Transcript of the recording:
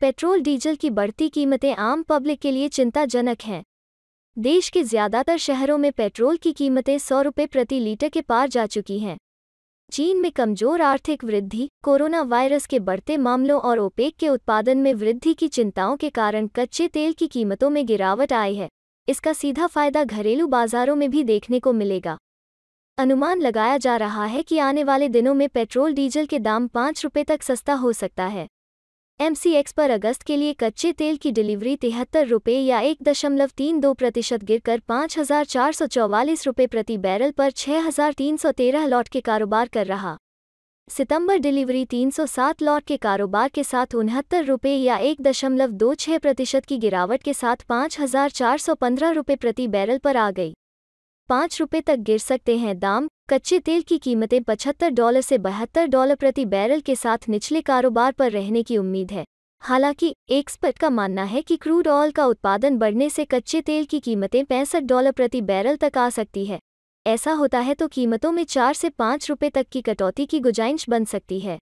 petrol diesel की बढ़ती कीमतें आम पब्लिक के लिए चिंताजनक हैं देश के ज़्यादातर शहरों में पेट्रोल की कीमतें सौ रुपये प्रति लीटर के पार जा चुकी हैं चीन में कमजोर आर्थिक वृद्धि कोरोना वायरस के बढ़ते मामलों और ओपेक के उत्पादन में वृद्धि की चिंताओं के कारण कच्चे तेल की कीमतों में गिरावट आई है इसका सीधा फायदा घरेलू बाजारों में भी देखने को मिलेगा अनुमान लगाया जा रहा है कि आने वाले दिनों में पेट्रोल डीजल के दाम पाँच रुपये तक सस्ता हो सकता है एमसीएक्स पर अगस्त के लिए कच्चे तेल की डिलीवरी तिहत्तर रुपये या एक दशमलव तीन दो प्रतिशत गिर कर पाँच हजार चार सौ चौवालीस रुपये प्रति बैरल पर छः हजार तीन सौ तेरह लॉट के कारोबार कर रहा सितंबर डिलीवरी तीन सौ सात लॉट के कारोबार के साथ उनहत्तर रुपये या एक दशमलव दो छः प्रतिशत की गिरावट के साथ पाँच हजार चार सौ पंद्रह रुपये प्रति बैरल पर आ गई पाँच रुपये तक गिर सकते हैं दाम कच्चे तेल की कीमतें 75 डॉलर से बहत्तर डॉलर प्रति बैरल के साथ निचले कारोबार पर रहने की उम्मीद है हालांकि एक्सपर्ट का मानना है कि क्रूड ऑयल का उत्पादन बढ़ने से कच्चे तेल की कीमतें पैंसठ डॉलर प्रति बैरल तक आ सकती है ऐसा होता है तो कीमतों में चार से पाँच रुपये तक की कटौती की गुंजाइश बन सकती है